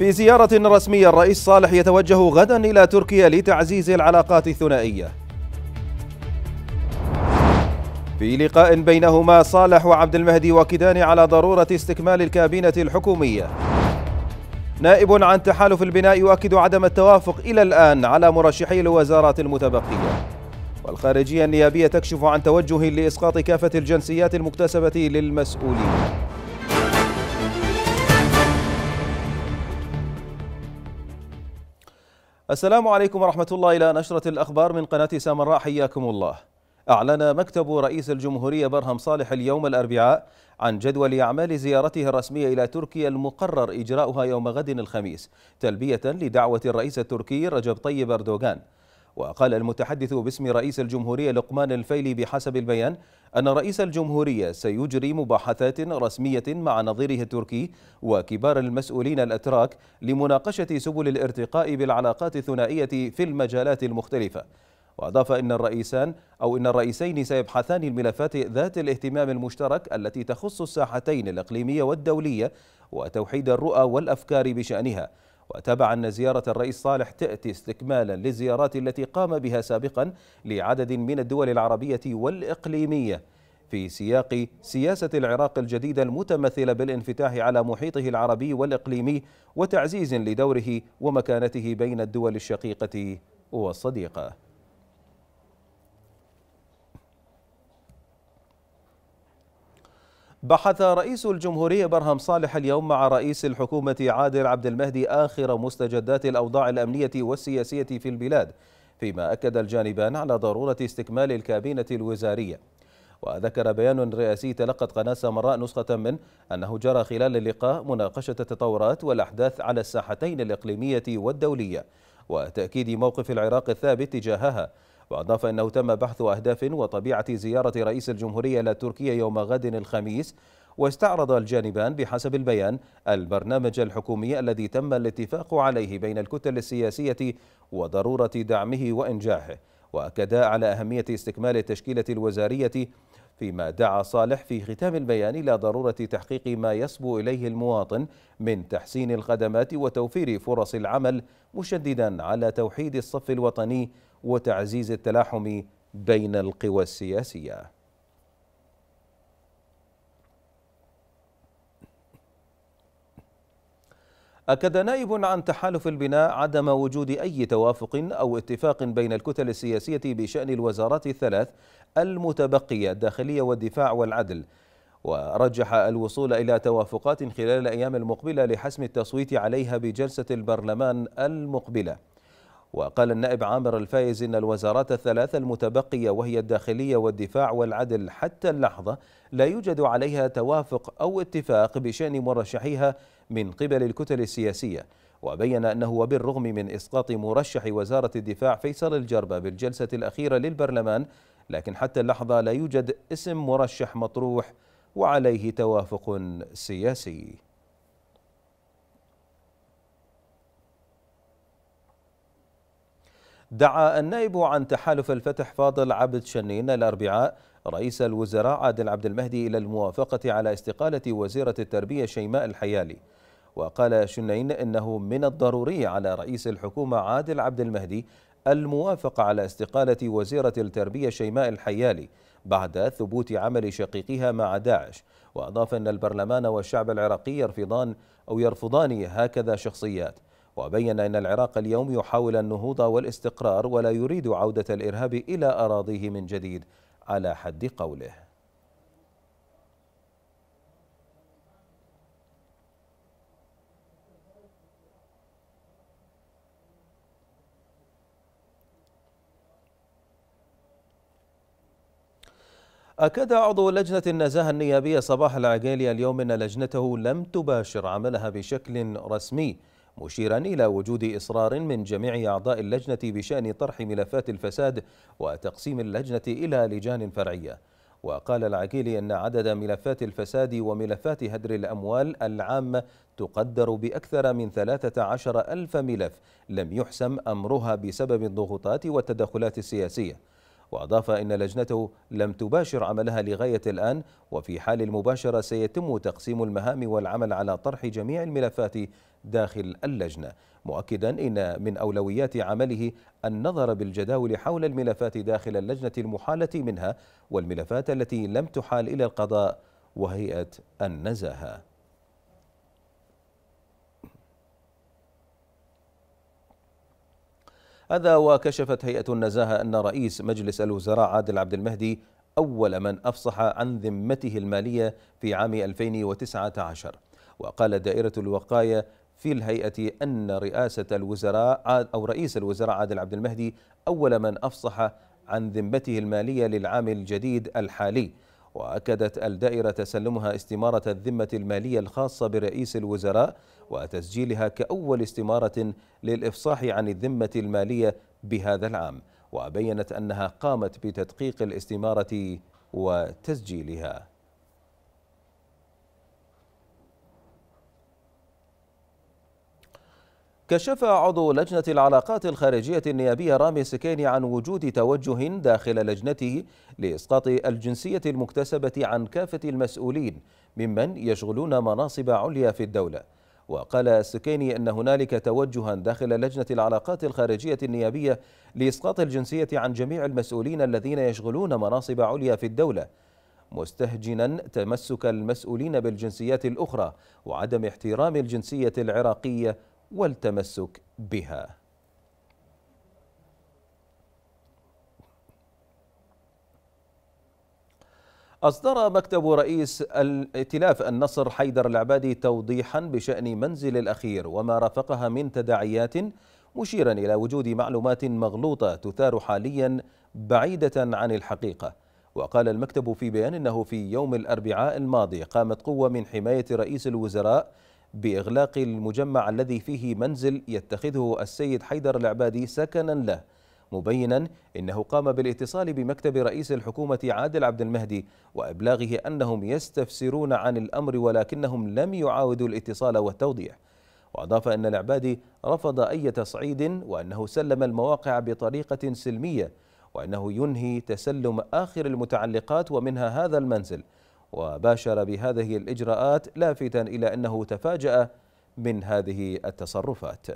في زيارة رسمية الرئيس صالح يتوجه غدا إلى تركيا لتعزيز العلاقات الثنائية في لقاء بينهما صالح وعبد المهدي وكدان على ضرورة استكمال الكابينة الحكومية نائب عن تحالف البناء يؤكد عدم التوافق إلى الآن على مرشحي الوزارات المتبقية والخارجية النيابية تكشف عن توجه لإسقاط كافة الجنسيات المكتسبة للمسؤولين السلام عليكم ورحمة الله إلى نشرة الأخبار من قناة سامراء حياكم الله أعلن مكتب رئيس الجمهورية برهم صالح اليوم الأربعاء عن جدول أعمال زيارته الرسمية إلى تركيا المقرر إجراؤها يوم غد الخميس تلبية لدعوة الرئيس التركي رجب طيب أردوغان وقال المتحدث باسم رئيس الجمهورية لقمان الفيلي بحسب البيان أن رئيس الجمهورية سيجري مباحثات رسمية مع نظيره التركي وكبار المسؤولين الأتراك لمناقشة سبل الارتقاء بالعلاقات الثنائية في المجالات المختلفة وأضاف إن الرئيسان أو إن الرئيسين سيبحثان الملفات ذات الاهتمام المشترك التي تخص الساحتين الإقليمية والدولية وتوحيد الرؤى والأفكار بشأنها وتابع أن زيارة الرئيس صالح تأتي استكمالا للزيارات التي قام بها سابقا لعدد من الدول العربية والإقليمية في سياق سياسة العراق الجديدة المتمثلة بالانفتاح على محيطه العربي والإقليمي وتعزيز لدوره ومكانته بين الدول الشقيقة والصديقة بحث رئيس الجمهورية برهم صالح اليوم مع رئيس الحكومة عادل عبد المهدي آخر مستجدات الأوضاع الأمنية والسياسية في البلاد فيما أكد الجانبان على ضرورة استكمال الكابينة الوزارية وذكر بيان رئاسي تلقت قناة سامراء نسخة منه أنه جرى خلال اللقاء مناقشة التطورات والأحداث على الساحتين الإقليمية والدولية وتأكيد موقف العراق الثابت تجاهها وأضاف أنه تم بحث أهداف وطبيعة زيارة رئيس الجمهورية إلى تركيا يوم غد الخميس واستعرض الجانبان بحسب البيان البرنامج الحكومي الذي تم الاتفاق عليه بين الكتل السياسية وضرورة دعمه وإنجاحه وأكدا على أهمية استكمال التشكيلة الوزارية فيما دعا صالح في ختام البيان إلى ضرورة تحقيق ما يصبو إليه المواطن من تحسين الخدمات وتوفير فرص العمل مشددا على توحيد الصف الوطني وتعزيز التلاحم بين القوى السياسيه أكد نائب عن تحالف البناء عدم وجود أي توافق أو اتفاق بين الكتل السياسية بشأن الوزارات الثلاث المتبقية الداخلية والدفاع والعدل ورجح الوصول إلى توافقات خلال الأيام المقبلة لحسم التصويت عليها بجلسة البرلمان المقبلة وقال النائب عامر الفايز إن الوزارات الثلاثة المتبقية وهي الداخلية والدفاع والعدل حتى اللحظة لا يوجد عليها توافق أو اتفاق بشأن مرشحيها من قبل الكتل السياسية وبين أنه وبالرغم من إسقاط مرشح وزارة الدفاع فيصل الجربة بالجلسة الأخيرة للبرلمان لكن حتى اللحظة لا يوجد اسم مرشح مطروح وعليه توافق سياسي دعا النائب عن تحالف الفتح فاضل عبد شنين الأربعاء رئيس الوزراء عادل عبد المهدي إلى الموافقة على استقالة وزيرة التربية شيماء الحيالي وقال شنين إنه من الضروري على رئيس الحكومة عادل عبد المهدي الموافقة على استقالة وزيرة التربية شيماء الحيالي بعد ثبوت عمل شقيقها مع داعش وأضاف أن البرلمان والشعب العراقي يرفضان أو يرفضان هكذا شخصيات وبين أن العراق اليوم يحاول النهوض والاستقرار ولا يريد عودة الإرهاب إلى أراضيه من جديد على حد قوله أكد عضو لجنة النزاهة النيابية صباح العقيلي اليوم أن لجنته لم تباشر عملها بشكل رسمي مشيرا إلى وجود إصرار من جميع أعضاء اللجنة بشأن طرح ملفات الفساد وتقسيم اللجنة إلى لجان فرعية وقال العقيلي أن عدد ملفات الفساد وملفات هدر الأموال العامة تقدر بأكثر من 13 ألف ملف لم يحسم أمرها بسبب الضغوطات والتدخلات السياسية وأضاف إن لجنته لم تباشر عملها لغاية الآن وفي حال المباشرة سيتم تقسيم المهام والعمل على طرح جميع الملفات داخل اللجنة مؤكدا إن من أولويات عمله النظر بالجداول حول الملفات داخل اللجنة المحالة منها والملفات التي لم تحال إلى القضاء وهيئة النزاهة هذا وكشفت هيئة النزاهة أن رئيس مجلس الوزراء عادل عبد المهدي أول من أفصح عن ذمته المالية في عام 2019 وقال دائرة الوقاية في الهيئة أن رئاسة الوزراء أو رئيس الوزراء عادل عبد المهدي أول من أفصح عن ذمته المالية للعام الجديد الحالي وأكدت الدائرة تسلمها استمارة الذمة المالية الخاصة برئيس الوزراء وتسجيلها كأول استمارة للإفصاح عن الذمة المالية بهذا العام وبينت أنها قامت بتدقيق الاستمارة وتسجيلها كشف عضو لجنة العلاقات الخارجية النيابية رامي سكيني عن وجود توجه داخل لجنته لإسقاط الجنسية المكتسبة عن كافة المسؤولين ممن يشغلون مناصب عليا في الدولة وقال السكيني أن هنالك توجها داخل لجنة العلاقات الخارجية النيابية لإسقاط الجنسية عن جميع المسؤولين الذين يشغلون مناصب عليا في الدولة مستهجنا تمسك المسؤولين بالجنسيات الأخرى وعدم احترام الجنسية العراقية والتمسك بها أصدر مكتب رئيس ائتلاف النصر حيدر العبادي توضيحا بشأن منزل الأخير وما رافقها من تداعيات مشيرا إلى وجود معلومات مغلوطة تثار حاليا بعيدة عن الحقيقة وقال المكتب في بيان أنه في يوم الأربعاء الماضي قامت قوة من حماية رئيس الوزراء بإغلاق المجمع الذي فيه منزل يتخذه السيد حيدر العبادي سكنا له مبينا إنه قام بالاتصال بمكتب رئيس الحكومة عادل عبد المهدي وإبلاغه أنهم يستفسرون عن الأمر ولكنهم لم يعاودوا الاتصال والتوضيح وأضاف أن العبادي رفض أي تصعيد وأنه سلم المواقع بطريقة سلمية وأنه ينهي تسلم آخر المتعلقات ومنها هذا المنزل وباشر بهذه الإجراءات لافتا إلى أنه تفاجأ من هذه التصرفات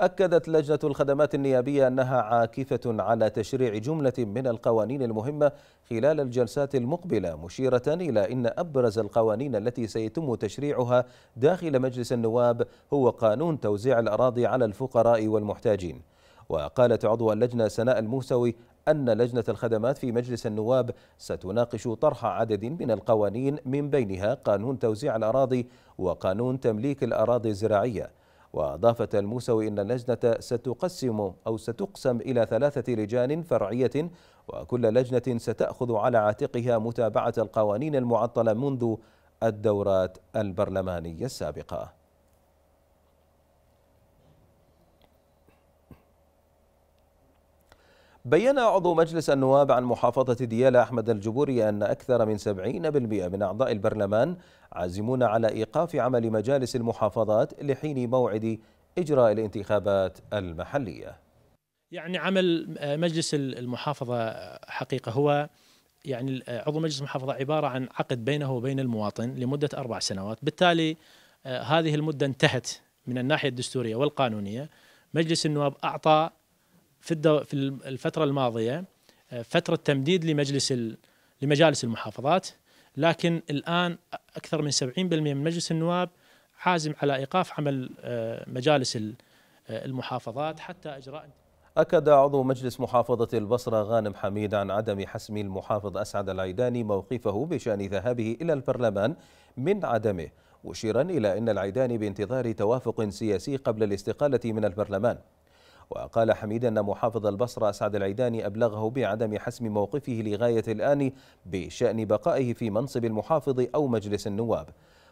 أكدت لجنة الخدمات النيابية أنها عاكفة على تشريع جملة من القوانين المهمة خلال الجلسات المقبلة مشيرة إلى أن أبرز القوانين التي سيتم تشريعها داخل مجلس النواب هو قانون توزيع الأراضي على الفقراء والمحتاجين وقالت عضو اللجنة سناء الموسوي أن لجنة الخدمات في مجلس النواب ستناقش طرح عدد من القوانين من بينها قانون توزيع الأراضي وقانون تمليك الأراضي الزراعية واضافت الموسوي إن اللجنة ستقسم أو ستقسم إلى ثلاثة لجان فرعية وكل لجنة ستأخذ على عاتقها متابعة القوانين المعطلة منذ الدورات البرلمانية السابقة بين عضو مجلس النواب عن محافظة ديالى أحمد الجبوري أن أكثر من 70% من أعضاء البرلمان عازمون على إيقاف عمل مجالس المحافظات لحين موعد إجراء الانتخابات المحلية يعني عمل مجلس المحافظة حقيقة هو يعني عضو مجلس المحافظة عبارة عن عقد بينه وبين المواطن لمدة أربع سنوات بالتالي آه، هذه المدة انتهت من الناحية الدستورية والقانونية مجلس النواب أعطى في في الفتره الماضيه آه، فتره تمديد لمجلس لمجالس المحافظات لكن الان اكثر من 70% من مجلس النواب عازم على ايقاف عمل آه، مجالس آه، المحافظات حتى اجراء أكد عضو مجلس محافظة البصرة غانم حميد عن عدم حسم المحافظ أسعد العيداني موقفه بشأن ذهابه إلى البرلمان من عدمه مشيرا إلى أن العيداني بانتظار توافق سياسي قبل الاستقالة من البرلمان وقال حميد أن محافظ البصرة سعد العيداني أبلغه بعدم حسم موقفه لغاية الآن بشأن بقائه في منصب المحافظ أو مجلس النواب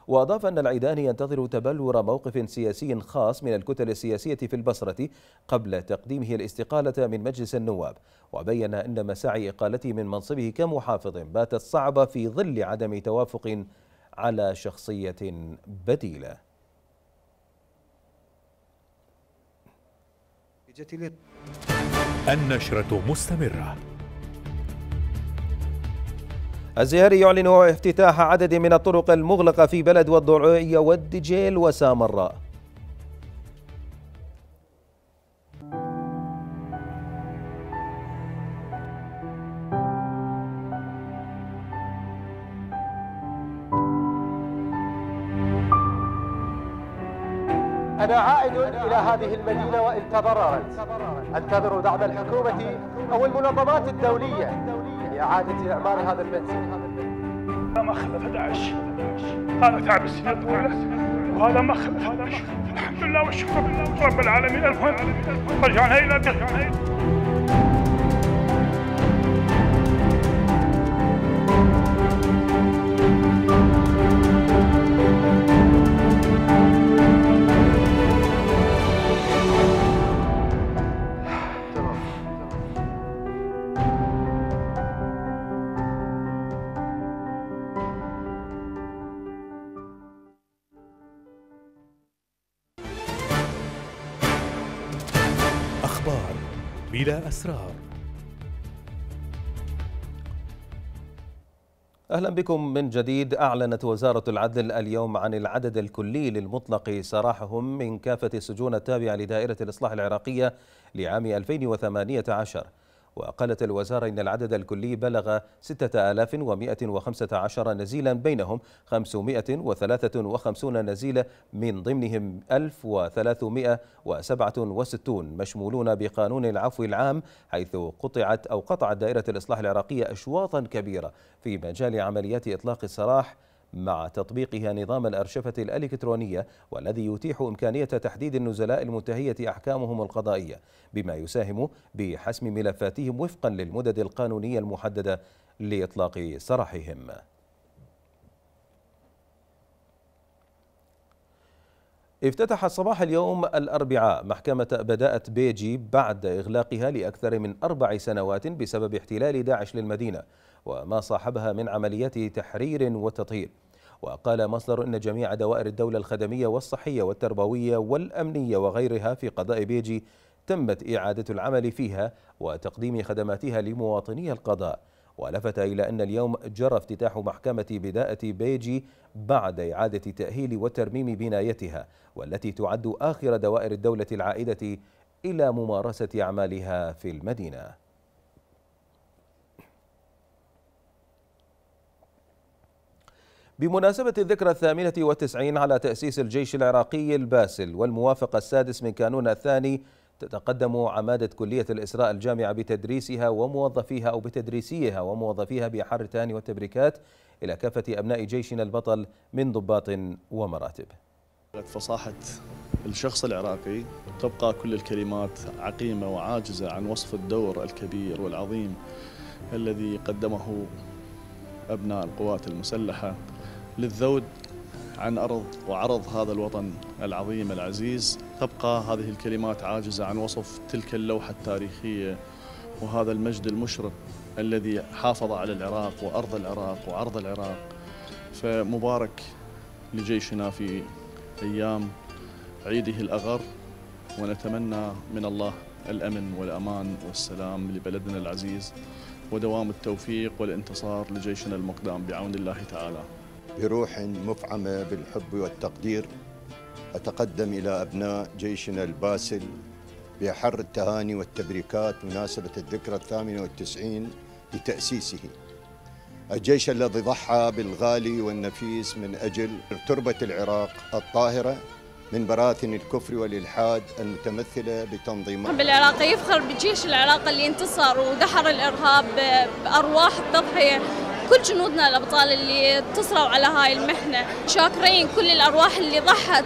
وأضاف أن العيداني ينتظر تبلور موقف سياسي خاص من الكتل السياسية في البصرة قبل تقديمه الاستقالة من مجلس النواب وبين أن مساعي إقالته من منصبه كمحافظ باتت صعبة في ظل عدم توافق على شخصية بديلة النشرة مستمرة الزهري يعلن افتتاح عدد من الطرق المغلقة في بلد والضرعية والدجيل وسامراء أنا عائد إلى هذه المدينة وإن تضررت أنتظر دعم الحكومة أو المنظمات الدولية لإعادة إعمار هذا المنزل ما خلف داعش هذا تعب السنة الطويلة وهذا ما الحمد لله والشكر رب العالمين المهم رجعنا إلى بيتنا بلا أسرار أهلا بكم من جديد أعلنت وزارة العدل اليوم عن العدد الكلي للمطلق سراحهم من كافة السجون التابعة لدائرة الإصلاح العراقية لعام 2018 وقالت الوزارة إن العدد الكلي بلغ 6115 نزيلا بينهم 553 نزيلة من ضمنهم 1367 مشمولون بقانون العفو العام حيث قطعت أو قطعت دائرة الإصلاح العراقية أشواطا كبيرة في مجال عمليات إطلاق السراح مع تطبيقها نظام الأرشفة الإلكترونية والذي يتيح إمكانية تحديد النزلاء المنتهية أحكامهم القضائية بما يساهم بحسم ملفاتهم وفقا للمدد القانونية المحددة لإطلاق سراحهم افتتح الصباح اليوم الأربعاء محكمة بدأت بيجي بعد إغلاقها لأكثر من أربع سنوات بسبب احتلال داعش للمدينة وما صاحبها من عمليات تحرير وتطهير وقال مصدر أن جميع دوائر الدولة الخدمية والصحية والتربوية والأمنية وغيرها في قضاء بيجي تمت إعادة العمل فيها وتقديم خدماتها لمواطني القضاء ولفت إلى أن اليوم جرى افتتاح محكمة بداءة بيجي بعد إعادة تأهيل وترميم بنايتها والتي تعد آخر دوائر الدولة العائدة إلى ممارسة أعمالها في المدينة بمناسبة الذكرى الثامنة والتسعين على تأسيس الجيش العراقي الباسل والموافقة السادس من كانون الثاني تتقدم عمادة كلية الإسراء الجامعة بتدريسها وموظفيها أو بتدريسيها وموظفيها بأحر التهاني والتبريكات إلى كافة أبناء جيشنا البطل من ضباط ومراتب فصاحة الشخص العراقي تبقى كل الكلمات عقيمة وعاجزة عن وصف الدور الكبير والعظيم الذي قدمه أبناء القوات المسلحة للذود عن أرض وعرض هذا الوطن العظيم العزيز تبقى هذه الكلمات عاجزة عن وصف تلك اللوحة التاريخية وهذا المجد المشرق الذي حافظ على العراق وأرض العراق وعرض العراق فمبارك لجيشنا في أيام عيده الأغر ونتمنى من الله الأمن والأمان والسلام لبلدنا العزيز ودوام التوفيق والانتصار لجيشنا المقدام بعون الله تعالى بروح مفعمة بالحب والتقدير أتقدم إلى أبناء جيشنا الباسل بأحر التهاني والتبريكات مناسبة الذكرى الثامنة والتسعين لتأسيسه الجيش الذي ضحى بالغالي والنفيس من أجل تربة العراق الطاهرة من براثن الكفر والإلحاد المتمثلة بتنظيمات بالعراق يفخر بجيش العراق اللي انتصر ودحر الإرهاب بأرواح التضحية كل جنودنا الأبطال اللي تصروا على هاي المحنة شاكرين كل الأرواح اللي ضحت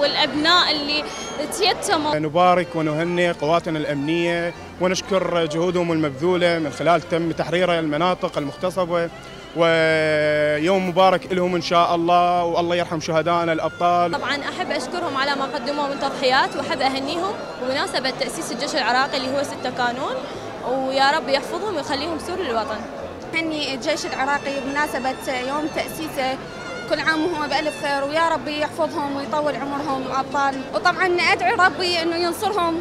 والأبناء اللي تيتموا نبارك ونهني قواتنا الأمنية ونشكر جهودهم المبذولة من خلال تم تحرير المناطق المختصبه ويوم مبارك لهم ان شاء الله والله يرحم شهدائنا الابطال. طبعا احب اشكرهم على ما قدموه من تضحيات واحب اهنيهم بمناسبه تاسيس الجيش العراقي اللي هو 6 كانون ويا رب يحفظهم ويخليهم سور للوطن. تهني الجيش العراقي بمناسبة يوم تأسيسه كل عام وهم بألف خير ويا ربي يحفظهم ويطول عمرهم أبطال وطبعا أدعي ربي أنه ينصرهم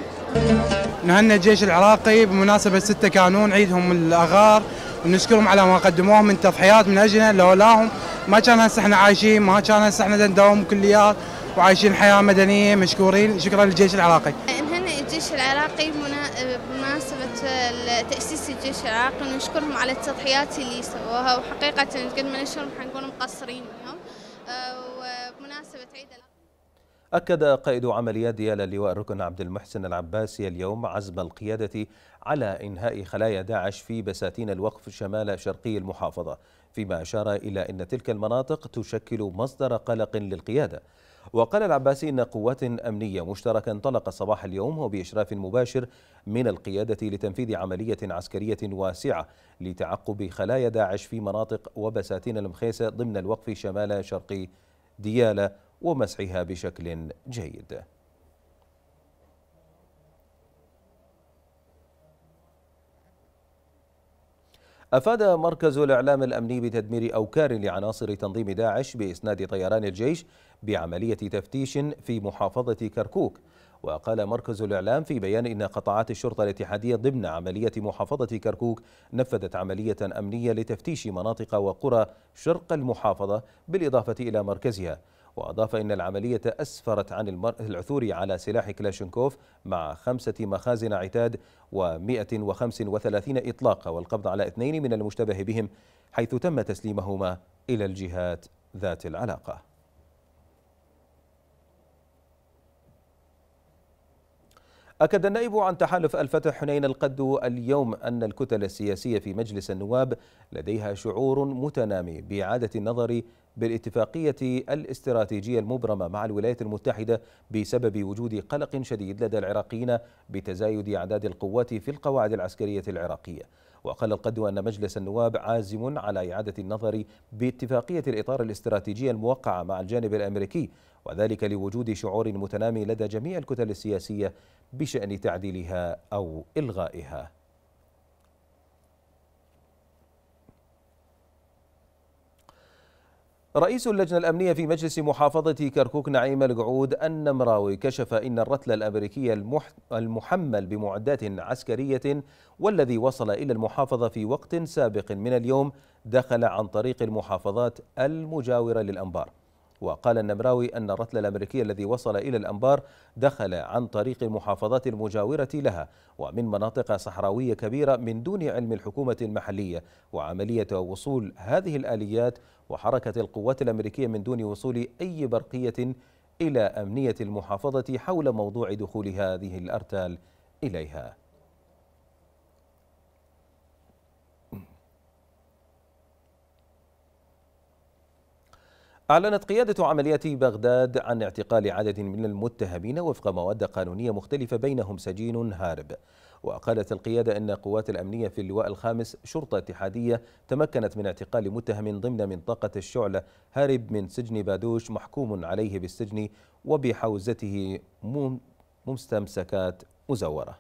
نهنى الجيش العراقي بمناسبة 6 كانون عيدهم الأغار ونشكرهم على ما قدموه من تضحيات من أجلنا لولاهم ما كان هسه احنا عايشين ما كان هسه احنا نداوم كليات وعايشين حياة مدنية مشكورين شكرا للجيش العراقي الجيش العراقي بمناسبة تأسيس الجيش العراقي ونشكرهم على التضحيات اللي سووها وحقيقة قد ما نشكرهم حنكون مقصرين منهم وبمناسبة عيد أكد قائد عمليات ديال اللواء الركن عبد المحسن العباسي اليوم عزم القيادة على إنهاء خلايا داعش في بساتين الوقف شمال شرقي المحافظة فيما أشار إلى أن تلك المناطق تشكل مصدر قلق للقيادة وقال العباسي إن قوات أمنية مشتركة انطلق صباح اليوم وبإشراف مباشر من القيادة لتنفيذ عملية عسكرية واسعة لتعقب خلايا داعش في مناطق وبساتين المخيسة ضمن الوقف شمال شرقي دياله ومسحها بشكل جيد أفاد مركز الإعلام الأمني بتدمير أوكار لعناصر تنظيم داعش بإسناد طيران الجيش بعملية تفتيش في محافظة كركوك وقال مركز الإعلام في بيان إن قطاعات الشرطة الاتحادية ضمن عملية محافظة كركوك نفذت عملية أمنية لتفتيش مناطق وقرى شرق المحافظة بالإضافة إلى مركزها وأضاف إن العملية أسفرت عن العثور على سلاح كلاشنكوف مع خمسة مخازن عتاد و135 إطلاق والقبض على اثنين من المشتبه بهم حيث تم تسليمهما إلى الجهات ذات العلاقة أكد النائب عن تحالف الفتح حنين القدو اليوم أن الكتل السياسية في مجلس النواب لديها شعور متنامي بإعادة النظر بالاتفاقية الاستراتيجية المبرمة مع الولايات المتحدة بسبب وجود قلق شديد لدى العراقيين بتزايد أعداد القوات في القواعد العسكرية العراقية وقال القد أن مجلس النواب عازم على إعادة النظر باتفاقية الإطار الاستراتيجية الموقعة مع الجانب الأمريكي وذلك لوجود شعور متنامي لدى جميع الكتل السياسية بشأن تعديلها أو إلغائها رئيس اللجنة الأمنية في مجلس محافظة كركوك نعيم القعود النمراوي كشف إن الرتل الأمريكي المحمل بمعدات عسكرية والذي وصل إلى المحافظة في وقت سابق من اليوم دخل عن طريق المحافظات المجاورة للأنبار وقال النمراوي أن الرتل الأمريكي الذي وصل إلى الأنبار دخل عن طريق المحافظات المجاورة لها ومن مناطق صحراوية كبيرة من دون علم الحكومة المحلية وعملية وصول هذه الآليات وحركة القوات الأمريكية من دون وصول أي برقية إلى أمنية المحافظة حول موضوع دخول هذه الأرتال إليها أعلنت قيادة عمليات بغداد عن اعتقال عدد من المتهمين وفق مواد قانونية مختلفة بينهم سجين هارب وقالت القيادة أن قوات الأمنية في اللواء الخامس شرطة اتحادية تمكنت من اعتقال متهم ضمن منطقة الشعلة هارب من سجن بادوش محكوم عليه بالسجن وبحوزته مستمسكات مزورة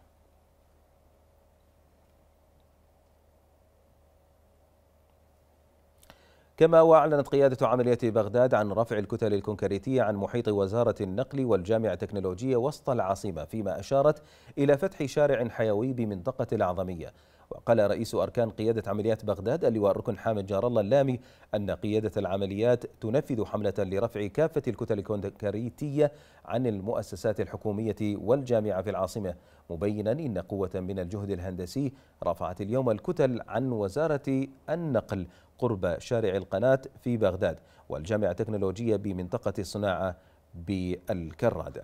كما وأعلنت قيادة عملية بغداد عن رفع الكتل الكونكريتية عن محيط وزارة النقل والجامعة التكنولوجية وسط العاصمة فيما أشارت إلى فتح شارع حيوي بمنطقة الأعظمية وقال رئيس أركان قيادة عمليات بغداد اللواء ركن حامد جار الله اللامي أن قيادة العمليات تنفذ حملة لرفع كافة الكتل الكونكريتية عن المؤسسات الحكومية والجامعة في العاصمة مبينا إن قوة من الجهد الهندسي رفعت اليوم الكتل عن وزارة النقل قرب شارع القناة في بغداد والجامعة التكنولوجية بمنطقة الصناعة بالكرادة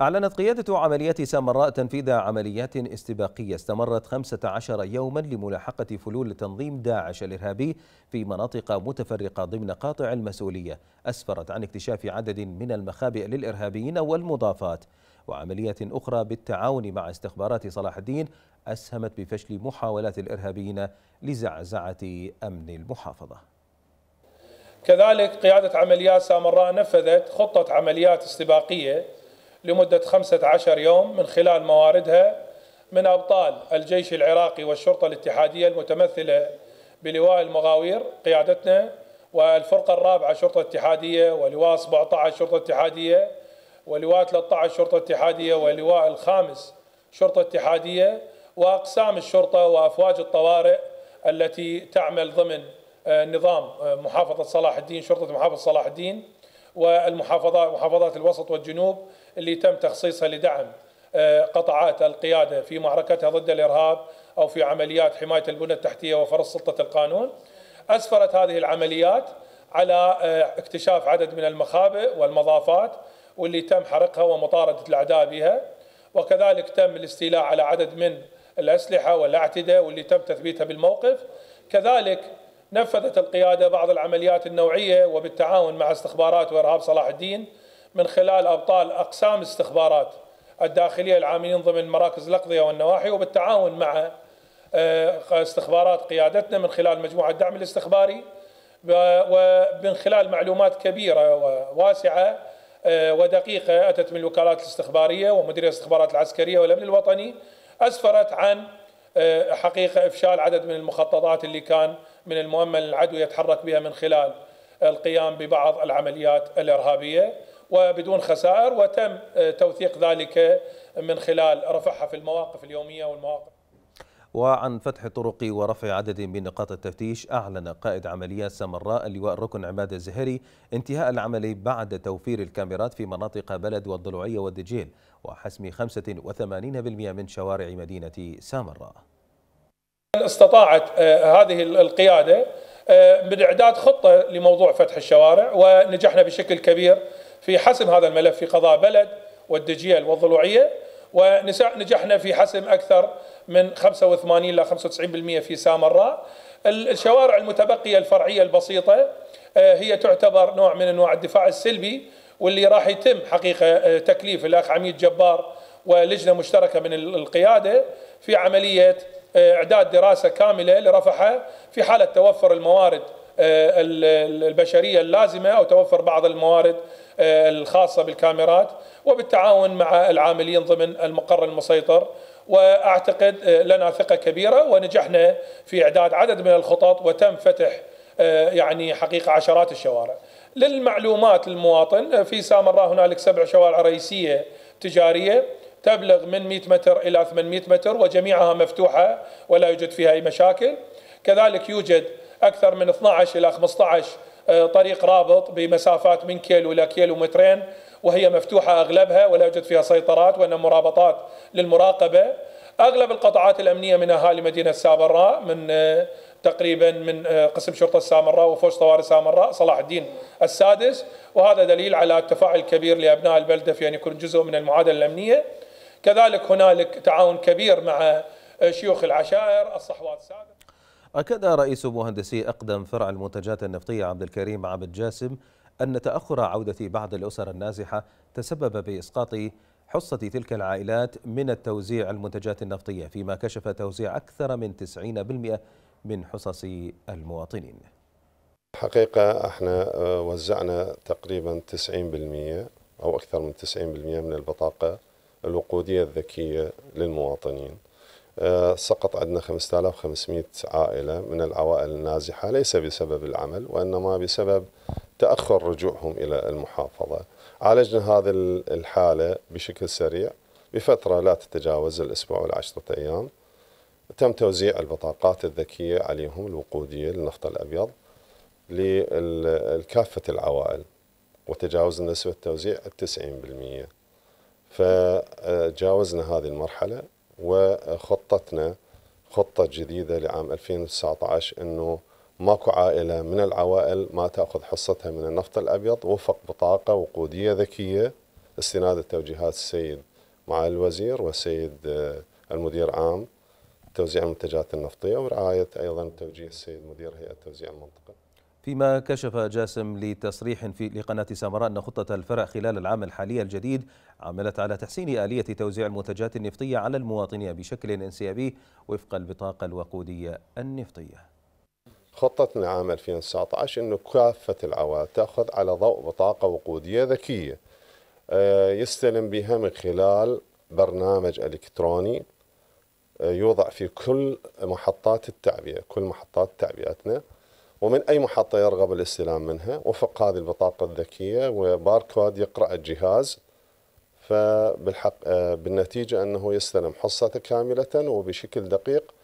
أعلنت قيادة عمليات سامراء تنفيذ عمليات استباقية استمرت 15 يوما لملاحقة فلول تنظيم داعش الإرهابي في مناطق متفرقة ضمن قاطع المسؤولية أسفرت عن اكتشاف عدد من المخابئ للإرهابيين والمضافات وعملية أخرى بالتعاون مع استخبارات صلاح الدين أسهمت بفشل محاولات الإرهابيين لزعزعة أمن المحافظة كذلك قيادة عمليات سامراء نفذت خطة عمليات استباقية لمدة 15 يوم من خلال مواردها من أبطال الجيش العراقي والشرطة الاتحادية المتمثلة بلواء المغاوير قيادتنا والفرقة الرابعة شرطة اتحادية ولواء 17 شرطة اتحادية ولواء 13 شرطة اتحادية ولواء الخامس شرطة اتحادية وأقسام الشرطة وأفواج الطوارئ التي تعمل ضمن آه، نظام آه، محافظة صلاح الدين شرطة محافظة صلاح الدين والمحافظات محافظات الوسط والجنوب اللي تم تخصيصها لدعم آه، قطعات القيادة في معركتها ضد الإرهاب أو في عمليات حماية البنى التحتية وفرض سلطة القانون أسفرت هذه العمليات على اكتشاف عدد من المخابئ والمضافات واللي تم حرقها ومطاردة الأعداء بها وكذلك تم الاستيلاء على عدد من الأسلحة والأعتدة واللي تم تثبيتها بالموقف كذلك نفذت القيادة بعض العمليات النوعية وبالتعاون مع استخبارات وإرهاب صلاح الدين من خلال أبطال أقسام استخبارات الداخلية العاملين ضمن مراكز الأقضية والنواحي وبالتعاون مع آه، استخبارات قيادتنا من خلال مجموعة الدعم الاستخباري ومن خلال معلومات كبيرة وواسعة آه، ودقيقة أتت من الوكالات الاستخبارية ومديرية الاستخبارات العسكرية والأمن الوطني أسفرت عن آه، حقيقة إفشال عدد من المخططات اللي كان من المؤمن العدو يتحرك بها من خلال القيام ببعض العمليات الإرهابية وبدون خسائر وتم آه، توثيق ذلك من خلال رفعها في المواقف اليومية والمواقف وعن فتح طرق ورفع عدد من نقاط التفتيش أعلن قائد عمليات سمراء اللواء الركن عماد الزهري انتهاء العمل بعد توفير الكاميرات في مناطق بلد والضلوعية والدجيل وحسم 85% من شوارع مدينة سامراء استطاعت آه، هذه القيادة من آه، إعداد خطة لموضوع فتح الشوارع ونجحنا بشكل كبير في حسم هذا الملف في قضاء بلد والدجيل والضلوعية ونجحنا في حسم أكثر من 85 إلى 95% في سامراء الشوارع المتبقية الفرعية البسيطة آه، هي تعتبر نوع من أنواع الدفاع السلبي واللي راح يتم حقيقة آه، تكليف الأخ عميد جبار ولجنة مشتركة من القيادة في عملية آه، إعداد دراسة كاملة لرفحة في حالة توفر الموارد البشرية اللازمة أو توفر بعض الموارد الخاصة بالكاميرات وبالتعاون مع العاملين ضمن المقر المسيطر واعتقد آه، لنا ثقه كبيره ونجحنا في اعداد عدد من الخطط وتم فتح آه، يعني حقيقه عشرات الشوارع. للمعلومات المواطن آه، في سامراء هنالك سبع شوارع رئيسيه تجاريه تبلغ من 100 متر الى 800 متر وجميعها مفتوحه ولا يوجد فيها اي مشاكل. كذلك يوجد اكثر من 12 الى 15 آه، طريق رابط بمسافات من كيلو إلى كيلو مترين وهي مفتوحة أغلبها ولا يوجد فيها سيطرات وإنما مرابطات للمراقبة أغلب القطاعات الأمنية من أهالي مدينة سامراء من آه، تقريبا من آه، قسم شرطة سامراء وفوج طوارئ سامراء صلاح الدين السادس وهذا دليل على التفاعل الكبير لأبناء البلدة في أن يكون جزء من المعادلة الأمنية كذلك هنالك تعاون كبير مع شيوخ العشائر الصحوات السادسة أكد رئيس مهندسي أقدم فرع المنتجات النفطية عبد الكريم عبد جاسم أن تأخر عودة بعض الأسر النازحة تسبب بإسقاط حصة تلك العائلات من التوزيع المنتجات النفطية فيما كشف توزيع أكثر من 90% من حصص المواطنين حقيقة احنا آه، وزعنا تقريبا 90% أو أكثر من 90% من البطاقة الوقودية الذكية للمواطنين آه، سقط عندنا 5500 عائلة من العوائل النازحة ليس بسبب العمل وإنما بسبب تأخر رجوعهم إلى المحافظة عالجنا هذه الحالة بشكل سريع بفترة لا تتجاوز الأسبوع والعشرة أيام تم توزيع البطاقات الذكية عليهم الوقودية للنفط الأبيض لكافة العوائل وتجاوزنا نسبة توزيع 90% فجاوزنا هذه المرحلة وخطتنا خطة جديدة لعام 2019 أنه ماكو عائلة من العوائل ما تأخذ حصتها من النفط الأبيض وفق بطاقة وقودية ذكية استناد التوجيهات السيد مع الوزير والسيد آه، المدير عام توزيع المنتجات النفطية ورعاية أيضا توجيه السيد مدير هيئة توزيع المنطقة فيما كشف جاسم لتصريح في لقناة سامراء أن خطة الفرع خلال العام الحالي الجديد عملت على تحسين آلية توزيع المنتجات النفطية على المواطنين بشكل انسيابي وفق البطاقة الوقودية النفطية خطتنا عام 2019 أنه كافة العوائل تأخذ على ضوء بطاقة وقودية ذكية آه، يستلم بها من خلال برنامج إلكتروني آه، يوضع في كل محطات التعبئة كل محطات تعبئتنا ومن أي محطة يرغب الاستلام منها وفق هذه البطاقة الذكية وباركود يقرأ الجهاز فبالحق آه، بالنتيجة أنه يستلم حصته كاملة وبشكل دقيق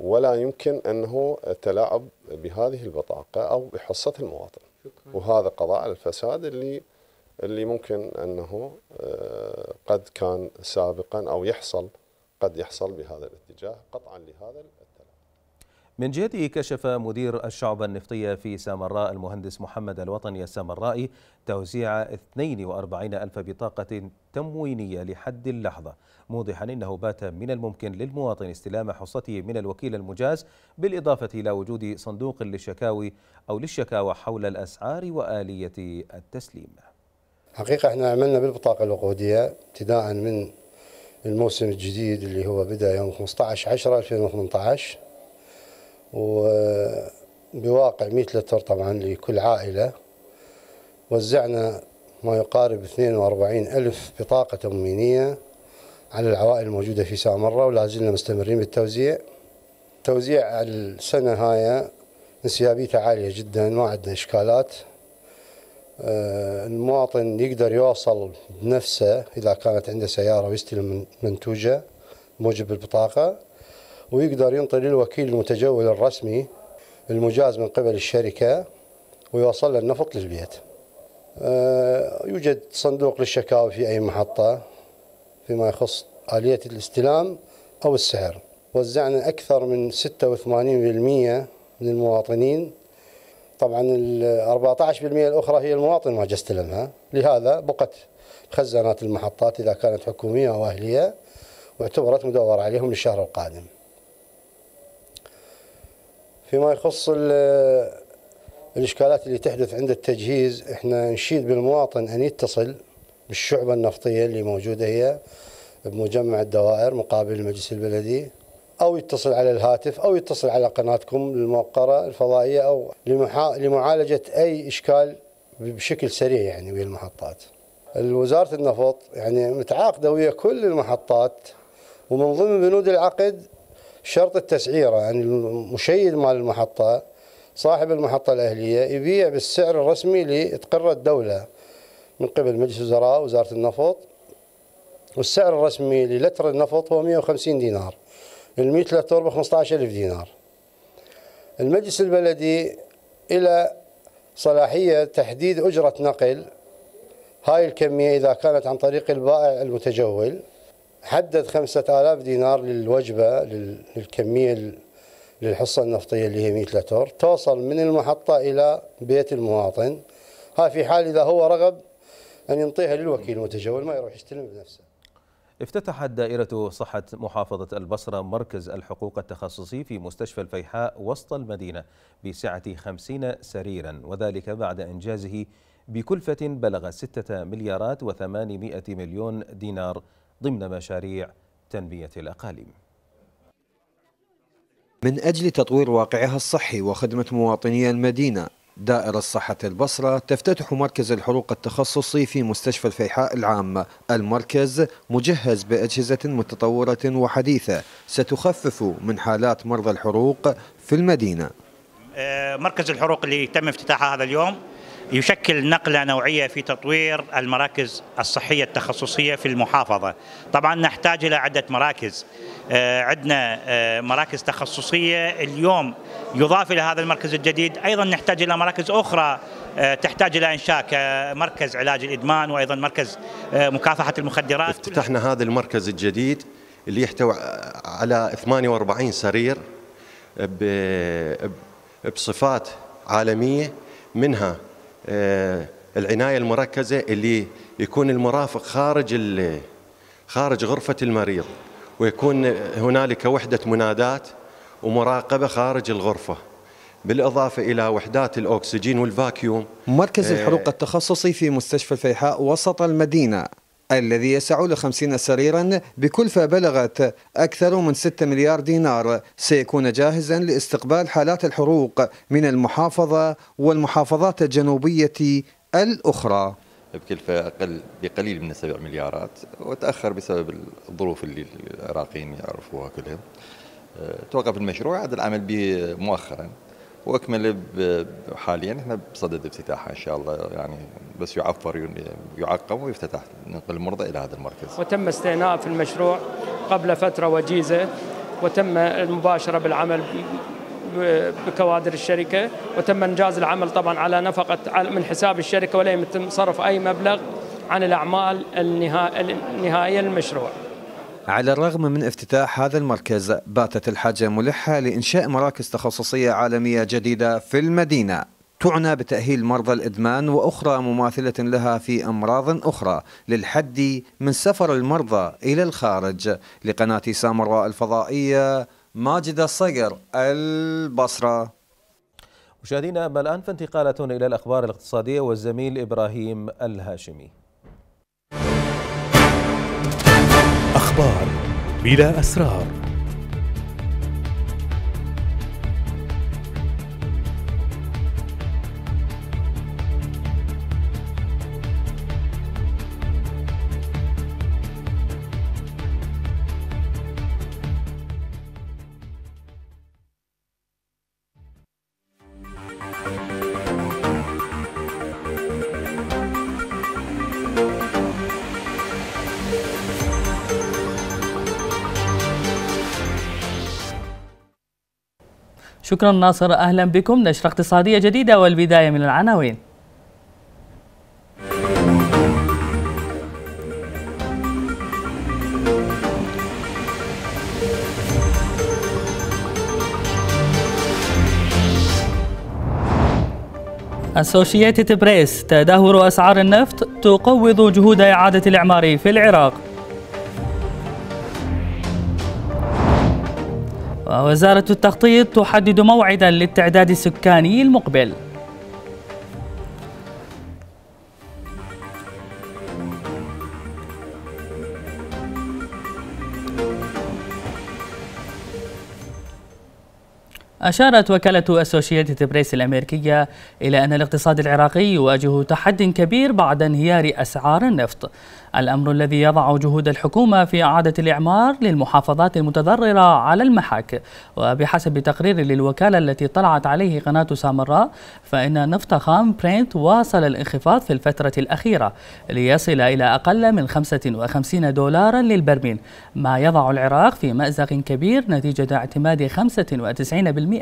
ولا يمكن أنه التلاعب بهذه البطاقة أو بحصة المواطن وهذا قضاء على الفساد اللي اللي ممكن أنه آه، قد كان سابقا أو يحصل قد يحصل بهذا الاتجاه قطعا لهذا من جهته كشف مدير الشعبة النفطية في سامراء المهندس محمد الوطني السامرائي توزيع 42 ألف بطاقة تموينية لحد اللحظة موضحا أنه بات من الممكن للمواطن استلام حصته من الوكيل المجاز بالإضافة إلى وجود صندوق للشكاوي أو للشكاوى حول الأسعار وآلية التسليم حقيقة احنا عملنا بالبطاقة الوقودية ابتداء من الموسم الجديد اللي هو بدأ يوم 15 10 2018 وبواقع 100 لتر طبعا لكل عائلة وزعنا ما يقارب 42 ألف بطاقة تموينية على العوائل الموجودة في سامرة ولا زلنا مستمرين بالتوزيع توزيع السنة هاي انسيابيته عالية جدا ما عندنا إشكالات آه، المواطن يقدر يوصل بنفسه إذا كانت عنده سيارة ويستلم منتوجه موجب البطاقة ويقدر ينطي للوكيل المتجول الرسمي المجاز من قبل الشركة ويوصل له النفط للبيت آه، يوجد صندوق للشكاوى في أي محطة فيما يخص آلية الاستلام أو السعر وزعنا أكثر من 86% من المواطنين طبعا ال 14% الأخرى هي المواطن ما استلمها لهذا بقت خزانات المحطات إذا كانت حكومية أو أهلية واعتبرت مدور عليهم للشهر القادم فيما يخص الإشكالات اللي تحدث عند التجهيز إحنا نشيد بالمواطن أن يتصل بالشعبة النفطية اللي موجودة هي بمجمع الدوائر مقابل المجلس البلدي أو يتصل على الهاتف أو يتصل على قناتكم الموقرة الفضائية أو لمعالجة أي إشكال بشكل سريع يعني ويا المحطات وزارة النفط يعني متعاقدة ويا كل المحطات ومن ضمن بنود العقد شرط التسعيره يعني المشيد مال المحطه صاحب المحطه الاهليه يبيع بالسعر الرسمي اللي تقره الدوله من قبل مجلس الوزراء وزاره النفط والسعر الرسمي للتر النفط هو 150 دينار ال 100 لتر ب 15000 دينار المجلس البلدي إلى صلاحية تحديد أجرة نقل هاي الكمية إذا كانت عن طريق البائع المتجول حدد 5000 دينار للوجبة للكمية للحصة النفطية اللي هي 100 لتر توصل من المحطة إلى بيت المواطن ها في حال إذا هو رغب أن ينطيها للوكيل المتجول ما يروح يستلم بنفسه افتتحت دائرة صحة محافظة البصرة مركز الحقوق التخصصي في مستشفى الفيحاء وسط المدينة بسعة 50 سريرا وذلك بعد إنجازه بكلفة بلغت 6 مليارات و800 مليون دينار ضمن مشاريع تنمية الأقاليم من أجل تطوير واقعها الصحي وخدمة مواطني المدينة دائرة الصحة البصرة تفتتح مركز الحروق التخصصي في مستشفى الفيحاء العام المركز مجهز بأجهزة متطورة وحديثة ستخفف من حالات مرضى الحروق في المدينة آه، مركز الحروق اللي تم افتتاحه هذا اليوم يشكل نقله نوعيه في تطوير المراكز الصحيه التخصصيه في المحافظه. طبعا نحتاج الى عده مراكز. آه، عندنا آه، مراكز تخصصيه اليوم يضاف الى هذا المركز الجديد ايضا نحتاج الى مراكز اخرى آه، تحتاج الى انشاء كمركز علاج الادمان وايضا مركز مكافحه المخدرات. افتتحنا هذا المركز الجديد اللي يحتوي على 48 سرير بصفات عالميه منها آه، العنايه المركزه اللي يكون المرافق خارج خارج غرفه المريض ويكون هنالك وحده منادات ومراقبه خارج الغرفه بالإضافة إلى وحدات الأكسجين والفاكيوم مركز الحروق آه، التخصصي في مستشفى الفيحاء وسط المدينة الذي يسع لخمسين سريرا بكلفة بلغت أكثر من 6 مليار دينار سيكون جاهزا لاستقبال حالات الحروق من المحافظة والمحافظات الجنوبية الأخرى بكلفة أقل بقليل من 7 مليارات وتأخر بسبب الظروف اللي العراقيين يعرفوها كلهم أه، توقف المشروع عاد العمل به مؤخرا واكمل حاليا احنا بصدد افتتاحها ان شاء الله يعني بس يعفر يعقم ويفتتح ننقل المرضى الى هذا المركز. وتم استئناف المشروع قبل فتره وجيزه وتم المباشره بالعمل بكوادر الشركه وتم انجاز العمل طبعا على نفقه من حساب الشركه ولا يتم صرف اي مبلغ عن الاعمال النهائيه للمشروع. على الرغم من افتتاح هذا المركز باتت الحاجة ملحة لإنشاء مراكز تخصصية عالمية جديدة في المدينة تعنى بتأهيل مرضى الإدمان وأخرى مماثلة لها في أمراض أخرى للحد من سفر المرضى إلى الخارج لقناة سامراء الفضائية ماجد الصقر البصرة مشاهدينا أما الآن فانتقالة إلى الأخبار الاقتصادية والزميل إبراهيم الهاشمي أخبار بلا أسرار شكرا ناصر أهلا بكم نشرة اقتصادية جديدة والبداية من العناوين أسوشيتد بريس تدهور أسعار النفط تقوض جهود إعادة الإعمار في العراق ووزارة التخطيط تحدد موعدا للتعداد السكاني المقبل أشارت وكالة أسوشيتد بريس الأمريكية إلى أن الاقتصاد العراقي يواجه تحد كبير بعد انهيار أسعار النفط الأمر الذي يضع جهود الحكومة في إعادة الإعمار للمحافظات المتضررة على المحك وبحسب تقرير للوكالة التي طلعت عليه قناة سامراء فإن نفط خام برينت واصل الانخفاض في الفترة الأخيرة ليصل إلى أقل من 55 دولارا للبرميل ما يضع العراق في مأزق كبير نتيجة اعتماد 95%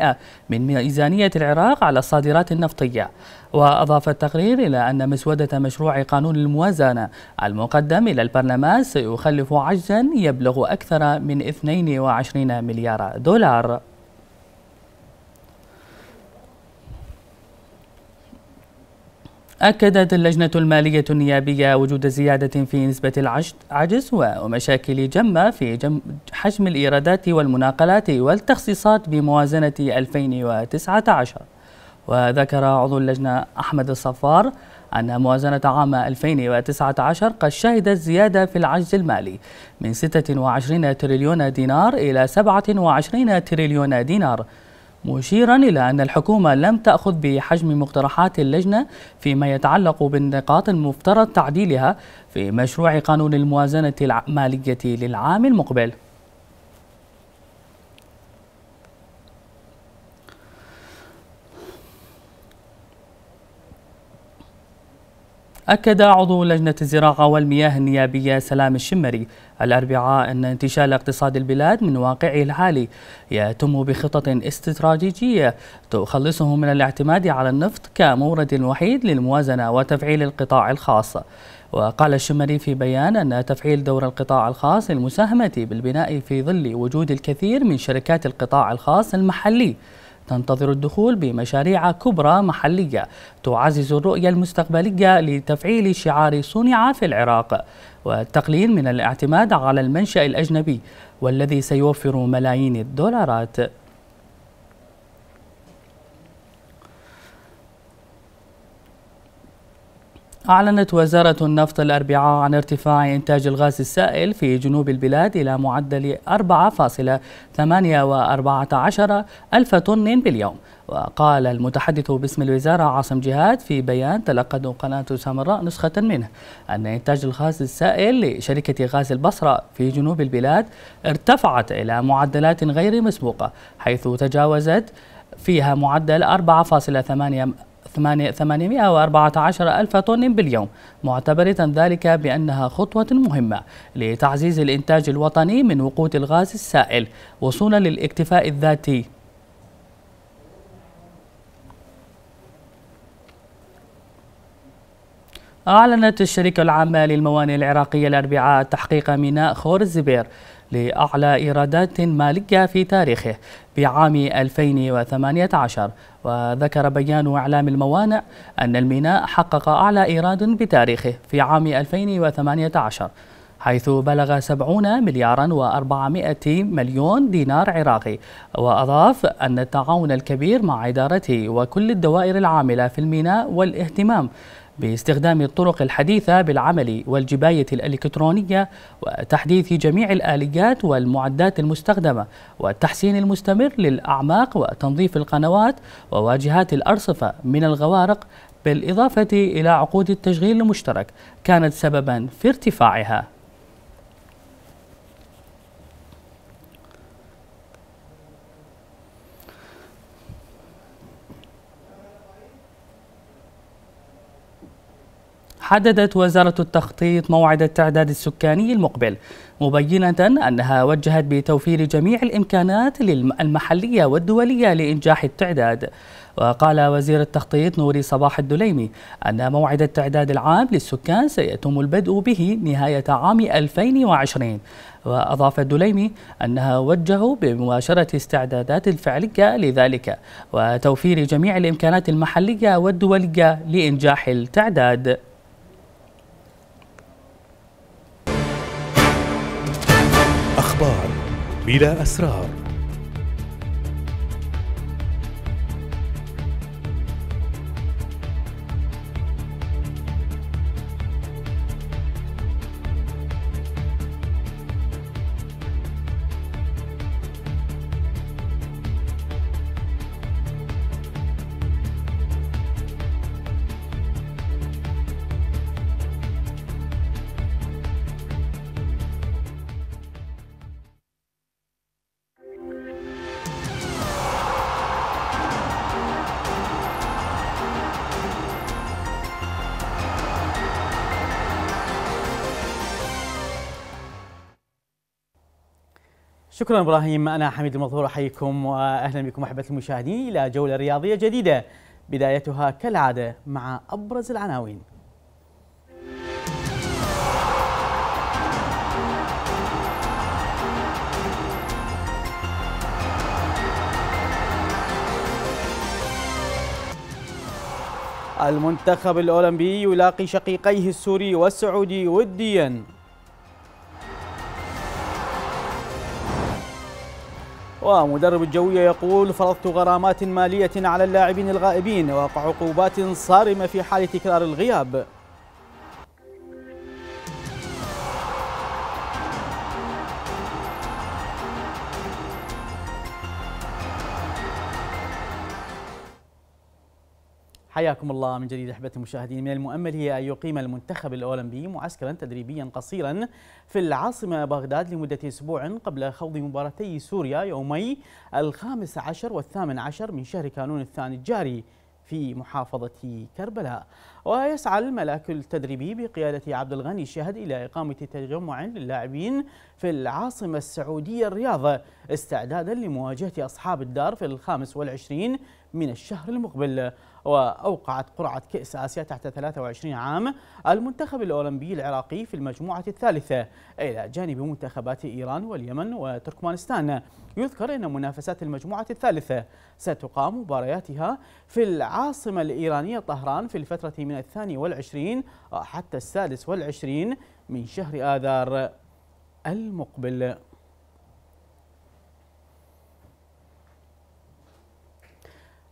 من ميزانية العراق على الصادرات النفطية وأضاف التقرير إلى أن مسودة مشروع قانون الموازنة المقدم إلى البرلمان سيخلف عجزا يبلغ أكثر من 22 مليار دولار أكدت اللجنة المالية النيابية وجود زيادة في نسبة العجز ومشاكل جمة في جم حجم الإيرادات والمناقلات والتخصيصات بموازنة 2019 وذكر عضو اللجنة أحمد الصفار أن موازنة عام 2019 قد شهدت زيادة في العجز المالي من 26 تريليون دينار إلى 27 تريليون دينار مشيرا إلى أن الحكومة لم تأخذ بحجم مقترحات اللجنة فيما يتعلق بالنقاط المفترض تعديلها في مشروع قانون الموازنة المالية للعام المقبل أكد عضو لجنة الزراعة والمياه النيابية سلام الشمري الأربعاء أن انتشال اقتصاد البلاد من واقعه الحالي يتم بخطط استراتيجية تخلصه من الاعتماد على النفط كمورد وحيد للموازنة وتفعيل القطاع الخاص وقال الشمري في بيان أن تفعيل دور القطاع الخاص للمساهمة بالبناء في ظل وجود الكثير من شركات القطاع الخاص المحلي تنتظر الدخول بمشاريع كبرى محلية تعزز الرؤية المستقبلية لتفعيل شعار صنع في العراق والتقليل من الاعتماد على المنشأ الأجنبي والذي سيوفر ملايين الدولارات أعلنت وزارة النفط الأربعاء عن ارتفاع إنتاج الغاز السائل في جنوب البلاد إلى معدل 4.814 ألف طن باليوم وقال المتحدث باسم الوزارة عاصم جهاد في بيان تلقته قناة سامراء نسخة منه أن إنتاج الغاز السائل لشركة غاز البصرة في جنوب البلاد ارتفعت إلى معدلات غير مسبوقة حيث تجاوزت فيها معدل 4.8 814 ألف طن باليوم معتبرة ذلك بأنها خطوة مهمة لتعزيز الإنتاج الوطني من وقود الغاز السائل وصولا للاكتفاء الذاتي أعلنت الشركة العامة للموانئ العراقية الأربعاء تحقيق ميناء خور الزبير لأعلى إيرادات مالية في تاريخه بعام 2018 وذكر بيان إعلام الموانئ أن الميناء حقق أعلى إيراد بتاريخه في عام 2018 حيث بلغ 70 مليارا و400 مليون دينار عراقي وأضاف أن التعاون الكبير مع إدارته وكل الدوائر العاملة في الميناء والاهتمام باستخدام الطرق الحديثة بالعمل والجباية الإلكترونية وتحديث جميع الآليات والمعدات المستخدمة والتحسين المستمر للأعماق وتنظيف القنوات وواجهات الأرصفة من الغوارق بالإضافة إلى عقود التشغيل المشترك كانت سببا في ارتفاعها حددت وزارة التخطيط موعد التعداد السكاني المقبل مبينة أنها وجهت بتوفير جميع الإمكانات المحلية والدولية لإنجاح التعداد وقال وزير التخطيط نوري صباح الدليمي أن موعد التعداد العام للسكان سيتم البدء به نهاية عام 2020 وأضاف الدليمي أنها وجهوا بمباشرة استعدادات الفعلية لذلك وتوفير جميع الإمكانات المحلية والدولية لإنجاح التعداد بلا أسرار شكرا ابراهيم انا حميد المظهور احييكم واهلا بكم احبه المشاهدين الى جوله رياضيه جديده بدايتها كالعاده مع ابرز العناوين المنتخب الاولمبي يلاقي شقيقيه السوري والسعودي وديا ومدرب الجوية يقول فرضت غرامات مالية على اللاعبين الغائبين ووقع عقوبات صارمة في حال تكرار الغياب حياكم الله من جديد احبتي المشاهدين من المؤمل هي ان يقيم المنتخب الاولمبي معسكرا تدريبيا قصيرا في العاصمه بغداد لمده اسبوع قبل خوض مباراتي سوريا يومي الخامس عشر والثامن عشر من شهر كانون الثاني الجاري في محافظة كربلاء ويسعى الملاك التدريبي بقيادة عبد الغني الشهد إلى إقامة تجمع للاعبين في العاصمة السعودية الرياضة استعدادا لمواجهة أصحاب الدار في الخامس والعشرين من الشهر المقبل وأوقعت قرعة كأس آسيا تحت 23 عام المنتخب الأولمبي العراقي في المجموعة الثالثة إلى جانب منتخبات إيران واليمن وتركمانستان يذكر أن منافسات المجموعة الثالثة ستقام مبارياتها في العاصمة الإيرانية طهران في الفترة من الثاني والعشرين حتى السادس والعشرين من شهر آذار المقبل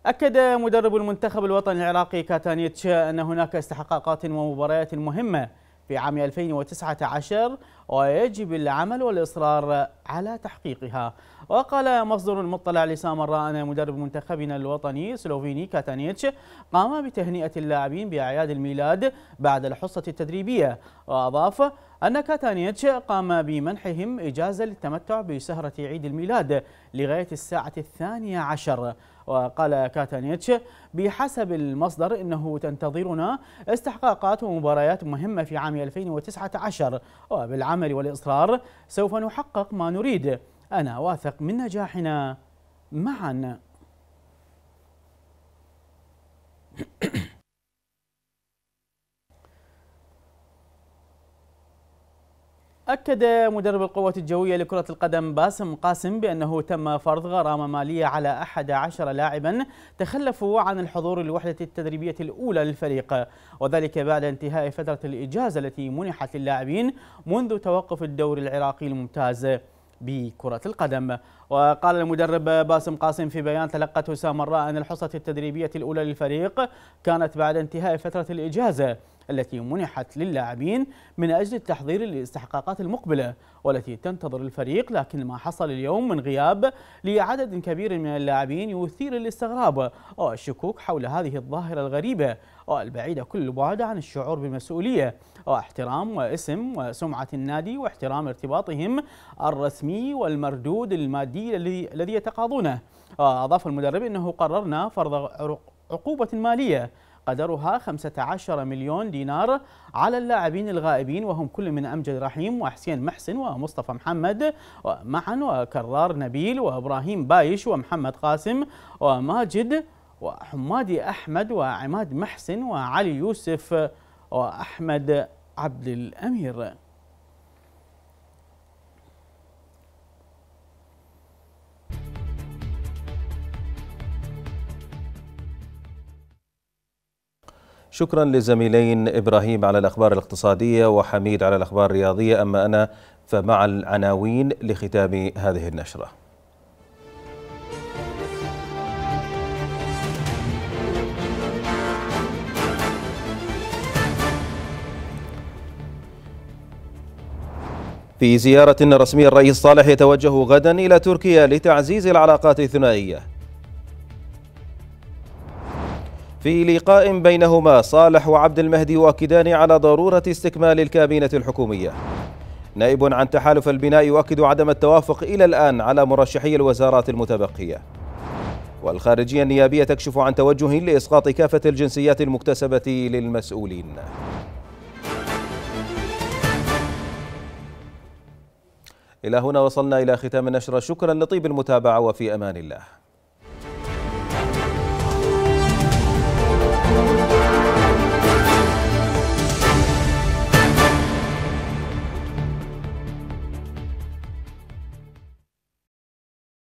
أكد مدرب المنتخب الوطني العراقي كاتانيتش أن هناك استحقاقات ومباريات مهمة في عام 2019 ويجب العمل والإصرار على تحقيقها وقال مصدر مطلع لسامراء أن مدرب منتخبنا الوطني سلوفيني كاتانيتش قام بتهنئة اللاعبين بأعياد الميلاد بعد الحصة التدريبية وأضاف أن كاتانيتش قام بمنحهم إجازة للتمتع بسهرة عيد الميلاد لغاية الساعة الثانية عشر وقال كاتانيتش بحسب المصدر أنه تنتظرنا استحقاقات ومباريات مهمة في عام 2019 وبالعمل والإصرار سوف نحقق ما نريد أنا واثق من نجاحنا معاً أكد مدرب القوة الجوية لكرة القدم باسم قاسم بأنه تم فرض غرامة مالية على أحد عشر لاعبا تخلفوا عن الحضور للوحدة التدريبية الأولى للفريق وذلك بعد انتهاء فترة الإجازة التي منحت للاعبين منذ توقف الدور العراقي الممتاز بكرة القدم وقال المدرب باسم قاسم في بيان تلقته سامراء أن الحصة التدريبية الأولى للفريق كانت بعد انتهاء فترة الإجازة التي منحت للاعبين من أجل التحضير للاستحقاقات المقبلة والتي تنتظر الفريق لكن ما حصل اليوم من غياب لعدد كبير من اللاعبين يثير الاستغراب والشكوك حول هذه الظاهرة الغريبة والبعيدة كل البعد عن الشعور بالمسؤولية واحترام واسم وسمعة النادي واحترام ارتباطهم الرسمي والمردود المادي الذي يتقاضونه وأضاف المدرب أنه قررنا فرض عقوبة مالية قدرها 15 مليون دينار على اللاعبين الغائبين وهم كل من أمجد رحيم وحسين محسن ومصطفى محمد معا وكرار نبيل وإبراهيم بايش ومحمد قاسم وماجد وحمادي أحمد وعماد محسن وعلي يوسف وأحمد عبد الأمير شكرا لزميلين إبراهيم على الأخبار الاقتصادية وحميد على الأخبار الرياضية أما أنا فمع العناوين لختام هذه النشرة في زيارة رسمية الرئيس صالح يتوجه غدا إلى تركيا لتعزيز العلاقات الثنائية في لقاء بينهما صالح وعبد المهدي واكدان على ضرورة استكمال الكابينة الحكومية نائب عن تحالف البناء يؤكد عدم التوافق إلى الآن على مرشحي الوزارات المتبقية والخارجية النيابية تكشف عن توجه لإسقاط كافة الجنسيات المكتسبة للمسؤولين إلى هنا وصلنا إلى ختام النشرة شكرا لطيب المتابعة وفي أمان الله